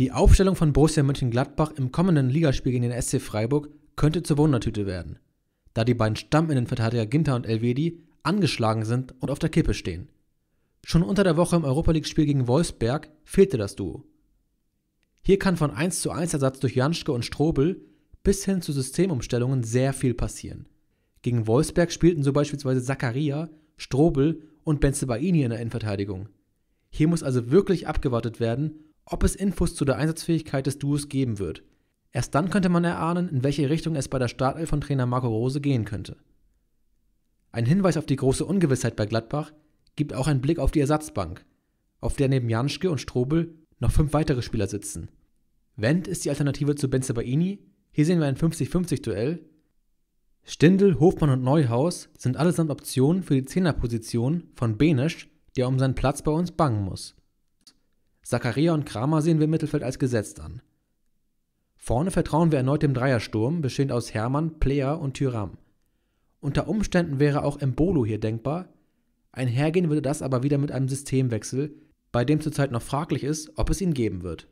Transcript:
Die Aufstellung von Borussia Mönchengladbach im kommenden Ligaspiel gegen den SC Freiburg könnte zur Wundertüte werden, da die beiden Stamminnenverteidiger Ginter und Elvedi angeschlagen sind und auf der Kippe stehen. Schon unter der Woche im Europa League-Spiel gegen Wolfsberg fehlte das Duo. Hier kann von 1 zu 1 Ersatz durch Janschke und Strobel bis hin zu Systemumstellungen sehr viel passieren. Gegen Wolfsberg spielten so beispielsweise Zakaria, Strobel und Benzebaini in der Innenverteidigung. Hier muss also wirklich abgewartet werden, ob es Infos zu der Einsatzfähigkeit des Duos geben wird. Erst dann könnte man erahnen, in welche Richtung es bei der Startelf von Trainer Marco Rose gehen könnte. Ein Hinweis auf die große Ungewissheit bei Gladbach gibt auch ein Blick auf die Ersatzbank, auf der neben Janschke und Strobel noch fünf weitere Spieler sitzen. Wendt ist die Alternative zu Benzebaini, hier sehen wir ein 50-50-Duell. Stindl, Hofmann und Neuhaus sind allesamt Optionen für die Zehnerposition von Benesch, der um seinen Platz bei uns bangen muss. Zacharia und Kramer sehen wir im Mittelfeld als gesetzt an. Vorne vertrauen wir erneut dem Dreiersturm, bestehend aus Hermann, Plea und Tyram. Unter Umständen wäre auch Embolo hier denkbar. Einhergehen würde das aber wieder mit einem Systemwechsel, bei dem zurzeit noch fraglich ist, ob es ihn geben wird.